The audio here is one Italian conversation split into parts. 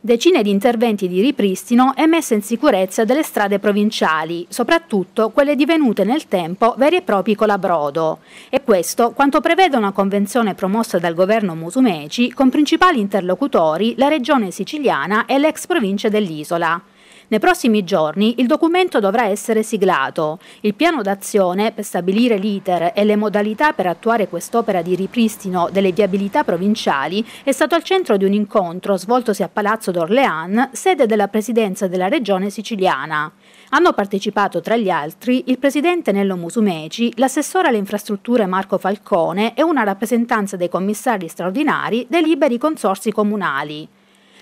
decine di interventi di ripristino e messa in sicurezza delle strade provinciali, soprattutto quelle divenute nel tempo veri e propri colabrodo. E questo quanto prevede una convenzione promossa dal governo Musumeci con principali interlocutori la regione siciliana e l'ex provincia dell'isola. Nei prossimi giorni il documento dovrà essere siglato. Il piano d'azione per stabilire l'iter e le modalità per attuare quest'opera di ripristino delle viabilità provinciali è stato al centro di un incontro svoltosi a Palazzo d'Orléans, sede della Presidenza della Regione siciliana. Hanno partecipato tra gli altri il presidente Nello Musumeci, l'assessore alle infrastrutture Marco Falcone e una rappresentanza dei commissari straordinari dei liberi consorsi comunali.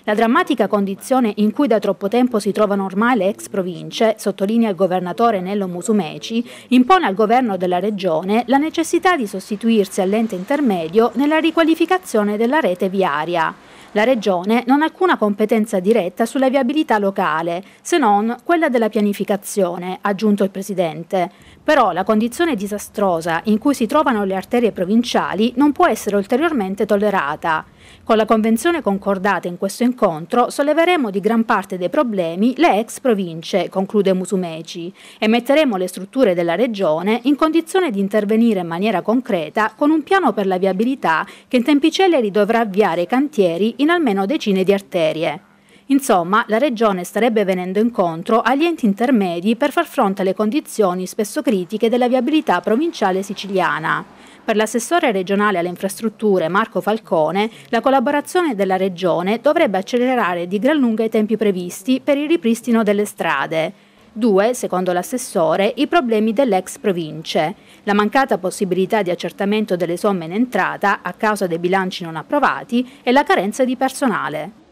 La drammatica condizione in cui da troppo tempo si trovano ormai le ex province, sottolinea il governatore Nello Musumeci, impone al governo della regione la necessità di sostituirsi all'ente intermedio nella riqualificazione della rete viaria. La Regione non ha alcuna competenza diretta sulla viabilità locale, se non quella della pianificazione, ha aggiunto il Presidente. Però la condizione disastrosa in cui si trovano le arterie provinciali non può essere ulteriormente tollerata. Con la convenzione concordata in questo incontro solleveremo di gran parte dei problemi le ex province, conclude Musumeci, e metteremo le strutture della regione in condizione di intervenire in maniera concreta con un piano per la viabilità che in tempi celeri dovrà avviare i cantieri in almeno decine di arterie. Insomma, la Regione starebbe venendo incontro agli enti intermedi per far fronte alle condizioni spesso critiche della viabilità provinciale siciliana. Per l'assessore regionale alle infrastrutture Marco Falcone, la collaborazione della Regione dovrebbe accelerare di gran lunga i tempi previsti per il ripristino delle strade. Due, secondo l'assessore, i problemi dell'ex province. La mancata possibilità di accertamento delle somme in entrata a causa dei bilanci non approvati e la carenza di personale.